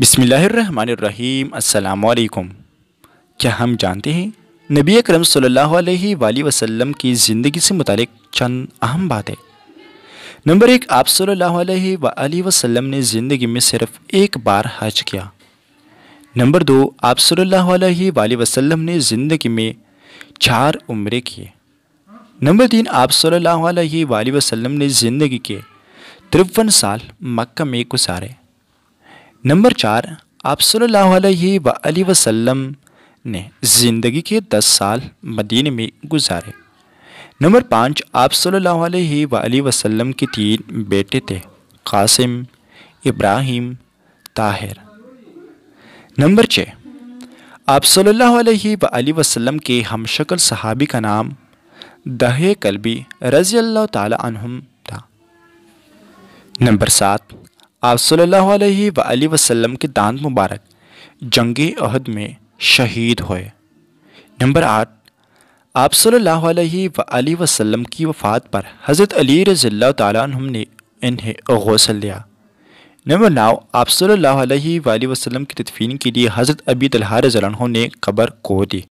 बिसमीम् अल्लाम क्या हम जानते हैं नबी करम सल्लल्लाहु अलैहि वसल्लम की ज़िंदगी से मुतल चंद अहम बातें नंबर एक आप सल्लल्लाहु अलैहि वसल्लम ने ज़िंदगी में सिर्फ़ एक बार हज किया नंबर दो आप सल्लल्लाहु अलैहि वसल्लम ने ज़िंदगी में चार उम्रे किए नंबर तीन आप सल्लल्लाहु अलैहि वसल्लम ने ज़िंदगी के तिरपन साल मक्का में गुजारे नंबर चार आप सल्लल्लाहु अलैहि वसल्लम ने ज़िंदगी के दस साल मदीने में गुजारे नंबर पाँच आप सल्लल्लाहु अलैहि वसल्लम के तीन बेटे थे कासिम इब्राहिम ताहिर नंबर छः आप सल्लल्लाहु अलैहि वसल्लम के हम शक्ल सहाबी का नाम दहे कलबी रज़ी अल्लाह ताला था नंबर सात आप सल्लल्लाहु अलैहि वसल्लम के दांत मुबारक जंग अहद में शहीद हुए नंबर आठ आप सल्लल्लाहु अलैहि वसल्लम की वफ़ात पर हज़रत अली रज़ील्ला तम ने इन्हें गौसल दिया नंबर नौ आप सल्लल्लाहु अलैहि वसल्लम की तदफीन के लिए हज़रत अबी तलहा रज़ी ने कब्र को दी